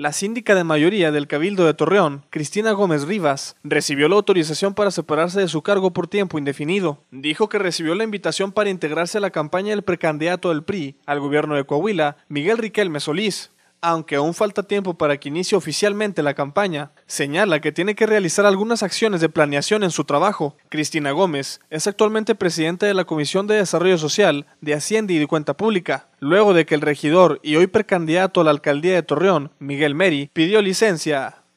La síndica de mayoría del Cabildo de Torreón, Cristina Gómez Rivas, recibió la autorización para separarse de su cargo por tiempo indefinido. Dijo que recibió la invitación para integrarse a la campaña del precandidato del PRI al gobierno de Coahuila, Miguel Riquelme Solís, aunque aún falta tiempo para que inicie oficialmente la campaña, señala que tiene que realizar algunas acciones de planeación en su trabajo. Cristina Gómez es actualmente presidenta de la Comisión de Desarrollo Social, de Hacienda y de Cuenta Pública, luego de que el regidor y hoy precandidato a la alcaldía de Torreón, Miguel Meri, pidió licencia